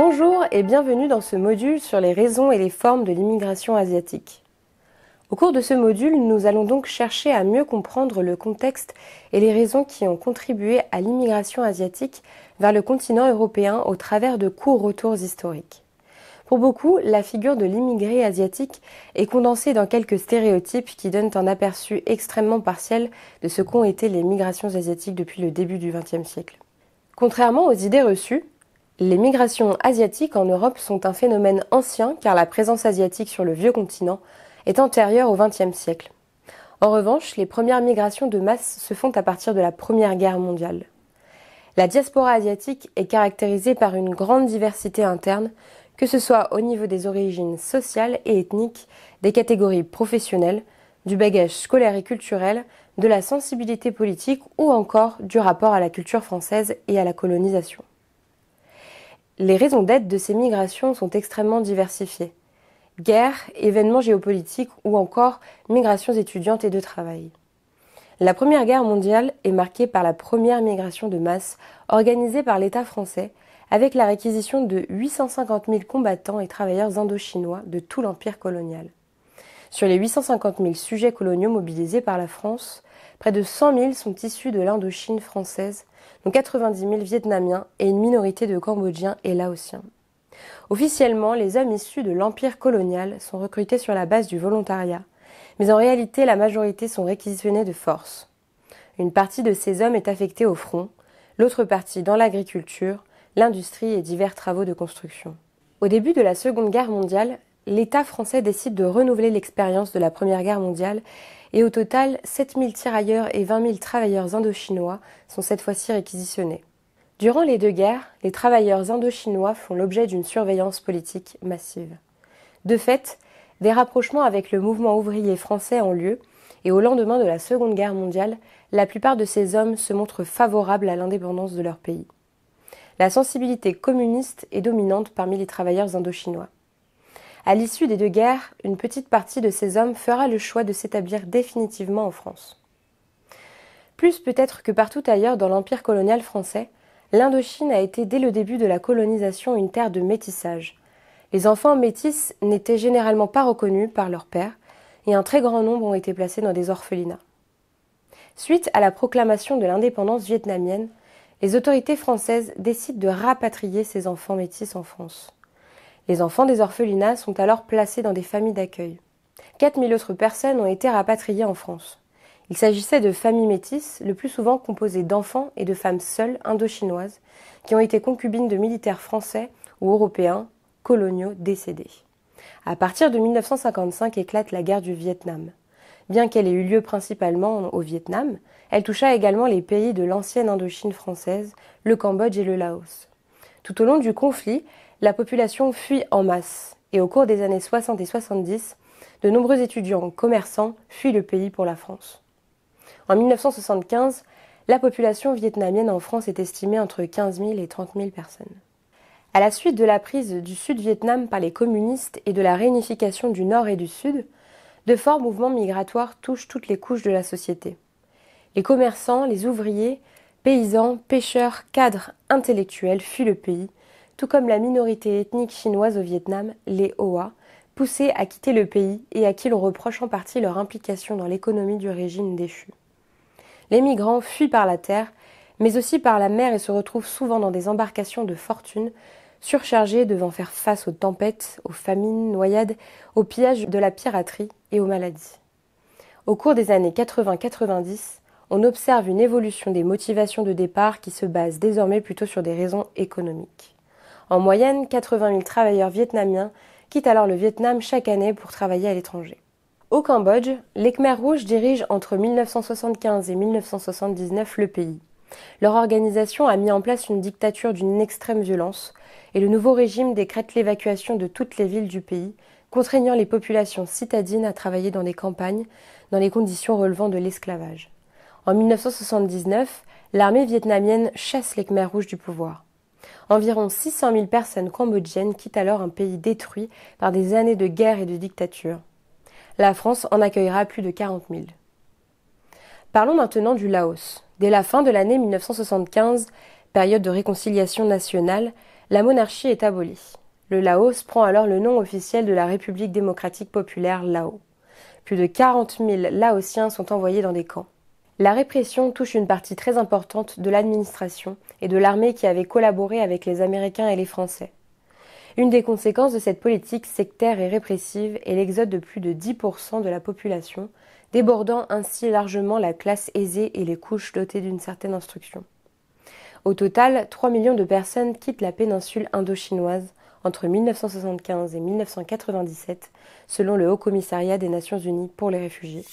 Bonjour et bienvenue dans ce module sur les raisons et les formes de l'immigration asiatique. Au cours de ce module, nous allons donc chercher à mieux comprendre le contexte et les raisons qui ont contribué à l'immigration asiatique vers le continent européen au travers de courts retours historiques. Pour beaucoup, la figure de l'immigré asiatique est condensée dans quelques stéréotypes qui donnent un aperçu extrêmement partiel de ce qu'ont été les migrations asiatiques depuis le début du XXe siècle. Contrairement aux idées reçues, les migrations asiatiques en Europe sont un phénomène ancien car la présence asiatique sur le vieux continent est antérieure au XXe siècle. En revanche, les premières migrations de masse se font à partir de la Première Guerre mondiale. La diaspora asiatique est caractérisée par une grande diversité interne, que ce soit au niveau des origines sociales et ethniques, des catégories professionnelles, du bagage scolaire et culturel, de la sensibilité politique ou encore du rapport à la culture française et à la colonisation. Les raisons d'être de ces migrations sont extrêmement diversifiées. Guerres, événements géopolitiques ou encore migrations étudiantes et de travail. La Première Guerre mondiale est marquée par la première migration de masse organisée par l'État français avec la réquisition de 850 000 combattants et travailleurs indochinois de tout l'empire colonial. Sur les 850 000 sujets coloniaux mobilisés par la France, près de 100 000 sont issus de l'Indochine française dont 90 000 Vietnamiens et une minorité de Cambodgiens et Laotiens. Officiellement, les hommes issus de l'empire colonial sont recrutés sur la base du volontariat, mais en réalité la majorité sont réquisitionnés de force. Une partie de ces hommes est affectée au front, l'autre partie dans l'agriculture, l'industrie et divers travaux de construction. Au début de la Seconde Guerre mondiale, l'État français décide de renouveler l'expérience de la Première Guerre mondiale et au total, 7000 tirailleurs et 20 000 travailleurs indochinois sont cette fois-ci réquisitionnés. Durant les deux guerres, les travailleurs indochinois font l'objet d'une surveillance politique massive. De fait, des rapprochements avec le mouvement ouvrier français ont lieu, et au lendemain de la Seconde Guerre mondiale, la plupart de ces hommes se montrent favorables à l'indépendance de leur pays. La sensibilité communiste est dominante parmi les travailleurs indochinois. À l'issue des deux guerres, une petite partie de ces hommes fera le choix de s'établir définitivement en France. Plus peut-être que partout ailleurs dans l'empire colonial français, l'Indochine a été dès le début de la colonisation une terre de métissage. Les enfants métis n'étaient généralement pas reconnus par leurs pères, et un très grand nombre ont été placés dans des orphelinats. Suite à la proclamation de l'indépendance vietnamienne, les autorités françaises décident de rapatrier ces enfants métis en France. Les enfants des orphelinats sont alors placés dans des familles d'accueil. 4000 autres personnes ont été rapatriées en France. Il s'agissait de familles métisses, le plus souvent composées d'enfants et de femmes seules indochinoises, qui ont été concubines de militaires français ou européens coloniaux décédés. À partir de 1955 éclate la guerre du Vietnam. Bien qu'elle ait eu lieu principalement au Vietnam, elle toucha également les pays de l'ancienne Indochine française, le Cambodge et le Laos. Tout au long du conflit, la population fuit en masse et au cours des années 60 et 70, de nombreux étudiants, commerçants fuient le pays pour la France. En 1975, la population vietnamienne en France est estimée entre 15 000 et 30 000 personnes. À la suite de la prise du Sud-Vietnam par les communistes et de la réunification du Nord et du Sud, de forts mouvements migratoires touchent toutes les couches de la société. Les commerçants, les ouvriers, paysans, pêcheurs, cadres, intellectuels fuient le pays tout comme la minorité ethnique chinoise au Vietnam, les Hoa, poussés à quitter le pays et à qui l'on reproche en partie leur implication dans l'économie du régime déchu. Les migrants fuient par la terre, mais aussi par la mer et se retrouvent souvent dans des embarcations de fortune, surchargées devant faire face aux tempêtes, aux famines, noyades, aux pillages de la piraterie et aux maladies. Au cours des années 80-90, on observe une évolution des motivations de départ qui se base désormais plutôt sur des raisons économiques. En moyenne, 80 000 travailleurs vietnamiens quittent alors le Vietnam chaque année pour travailler à l'étranger. Au Cambodge, les Khmer rouges dirigent entre 1975 et 1979 le pays. Leur organisation a mis en place une dictature d'une extrême violence et le nouveau régime décrète l'évacuation de toutes les villes du pays, contraignant les populations citadines à travailler dans les campagnes dans les conditions relevant de l'esclavage. En 1979, l'armée vietnamienne chasse les Khmer rouges du pouvoir. Environ 600 000 personnes cambodgiennes quittent alors un pays détruit par des années de guerre et de dictature. La France en accueillera plus de 40 000. Parlons maintenant du Laos. Dès la fin de l'année 1975, période de réconciliation nationale, la monarchie est abolie. Le Laos prend alors le nom officiel de la République démocratique populaire Lao. Plus de 40 000 Laotiens sont envoyés dans des camps. La répression touche une partie très importante de l'administration et de l'armée qui avait collaboré avec les Américains et les Français. Une des conséquences de cette politique sectaire et répressive est l'exode de plus de 10% de la population, débordant ainsi largement la classe aisée et les couches dotées d'une certaine instruction. Au total, 3 millions de personnes quittent la péninsule indochinoise entre 1975 et 1997, selon le Haut Commissariat des Nations Unies pour les réfugiés.